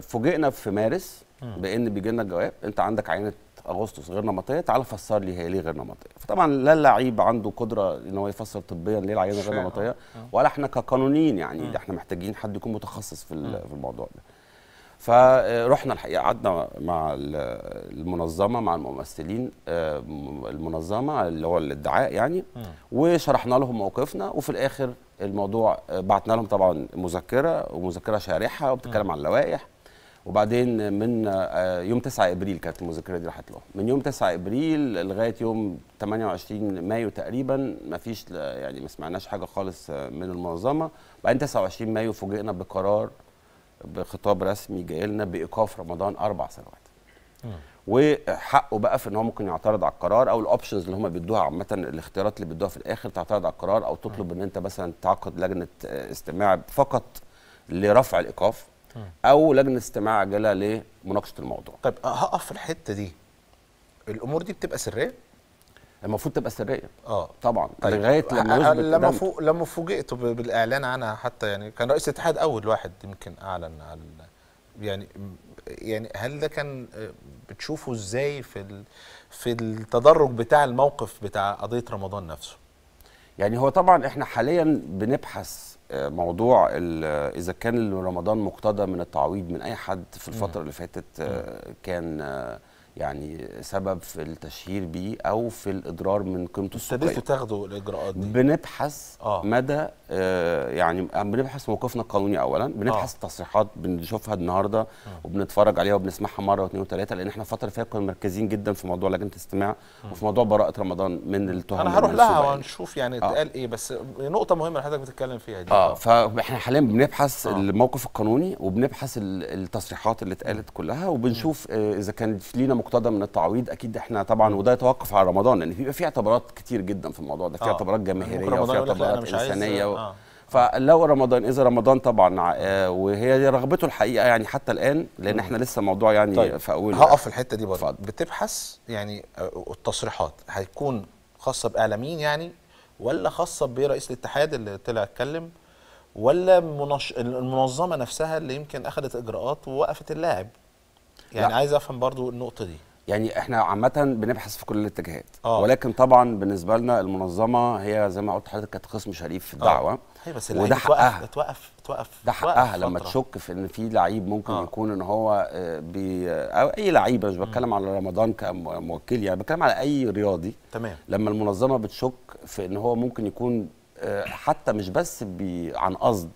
فوجئنا في مارس بان بيجي لنا الجواب انت عندك عينه اغسطس غير نمطيه تعال فسر لي هي ليه غير نمطيه فطبعا لا اللعيب عنده قدره ان هو يفسر طبيا ليه العينه غير نمطيه آه، آه. ولا احنا كقانونيين يعني احنا محتاجين حد يكون متخصص في في الموضوع ده فرحنا آه، الحقيقه قعدنا مع المنظمه مع الممثلين المنظمه اللي هو الادعاء يعني وشرحنا لهم موقفنا وفي الاخر الموضوع بعتنا لهم طبعا مذكره ومذكره شارحه وبتتكلم عن اللوائح وبعدين من آه، يوم 9 ابريل كانت المذكره دي راحت لهم من يوم 9 ابريل لغايه يوم 28 مايو تقريبا ما فيش يعني ما سمعناش حاجه خالص آه، من المنظمه بعدين 29 مايو فوجئنا بقرار بخطاب رسمي جاي لنا بايقاف رمضان اربع سنوات وحقه بقى في ان هو ممكن يعترض على القرار او الاوبشنز اللي هم بيدوها عامه الاختيارات اللي بيدوها في الاخر تعترض على القرار او تطلب ان انت مثلا تعقد لجنه آه، استماع فقط لرفع الايقاف او لجنه استماع عاجله لمناقشه الموضوع طيب أه، هقف في الحته دي الامور دي بتبقى سريه المفروض تبقى سريه اه طبعا طيب. لغايه لما أه، لما فوق لما فوجئت بالاعلان عنها حتى يعني كان رئيس الاتحاد اول واحد يمكن اعلن عن يعني يعني هل ده كان أه، بتشوفه ازاي في في التدرج بتاع الموقف بتاع قضيه رمضان نفسه يعني هو طبعا احنا حاليا بنبحث آه، موضوع آه، اذا كان رمضان مقتضى من التعويض من اي حد في الفتره اللي فاتت آه، كان يعني سبب في التشهير بيه او في الاضرار من قيمته السوقيه ابتديتوا تاخدوا الاجراءات دي بنبحث آه. مدى آه يعني بنبحث موقفنا القانوني اولا بنبحث آه. التصريحات بنشوفها النهارده آه. وبنتفرج عليها وبنسمعها مره واثنين وثلاثه لان احنا الفتره اللي فاتت كنا مركزين جدا في موضوع لجنه الاستماع آه. وفي موضوع براءه رمضان من آه. التهم انا هروح لها ونشوف يعني آه. اتقال آه. ايه بس نقطه مهمه حضرتك بتتكلم فيها دي اه فاحنا حاليا بنبحث آه. الموقف القانوني وبنبحث التصريحات اللي اتقالت كلها وبنشوف اذا كان لينا مقتضى من التعويض اكيد احنا طبعا وده يتوقف على رمضان لان بيبقى في اعتبارات كتير جدا في الموضوع ده في آه. اعتبارات جماهيريه وفي اعتبارات انسانيه و... آه. فلو رمضان اذا رمضان طبعا آه، وهي دي رغبته الحقيقه يعني حتى الان لان احنا لسه الموضوع يعني طيب. في اول هقف في الحته دي برضه بتبحث يعني آه، التصريحات هتكون خاصه باعلاميين يعني ولا خاصه برئيس الاتحاد اللي طلع اتكلم ولا المنظمه نفسها اللي يمكن اخذت اجراءات ووقفت اللاعب يعني لا. عايز افهم برضو النقطه دي يعني احنا عامه بنبحث في كل الاتجاهات آه. ولكن طبعا بالنسبه لنا المنظمه هي زي ما قلت لحضرتك كانت قسم شريف في آه. الدعوه آه. بس وده حقها توقف توقف ده حقها لما تشك في ان في لعيب ممكن آه. يكون ان هو آه، بي او اي لعيب مش بتكلم على رمضان كموكل يعني بتكلم على اي رياضي تمام لما المنظمه بتشك في ان هو ممكن يكون آه، حتى مش بس بي عن قصد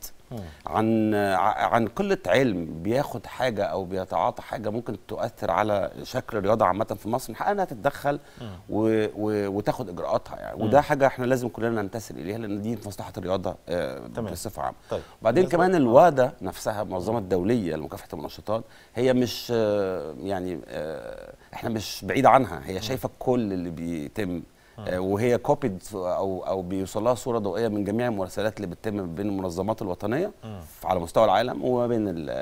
عن عن قله علم بياخد حاجه او بيتعاطى حاجه ممكن تؤثر على شكل الرياضه عامه في مصر من حقها انها تتدخل و و وتاخد اجراءاتها يعني وده حاجه احنا لازم كلنا ننتسب اليها لان دي في مصلحه الرياضه آه، بصفه عامه طيب. بعدين كمان الوادة نفسها المنظمه الدوليه لمكافحه المنشطات هي مش آه، يعني آه، احنا مش بعيد عنها هي شايفه كل اللي بيتم آه. آه، وهي كوبيد او او بيوصل لها صوره ضوئيه من جميع المراسلات اللي بتتم بين المنظمات الوطنيه آه. على مستوى العالم وما بين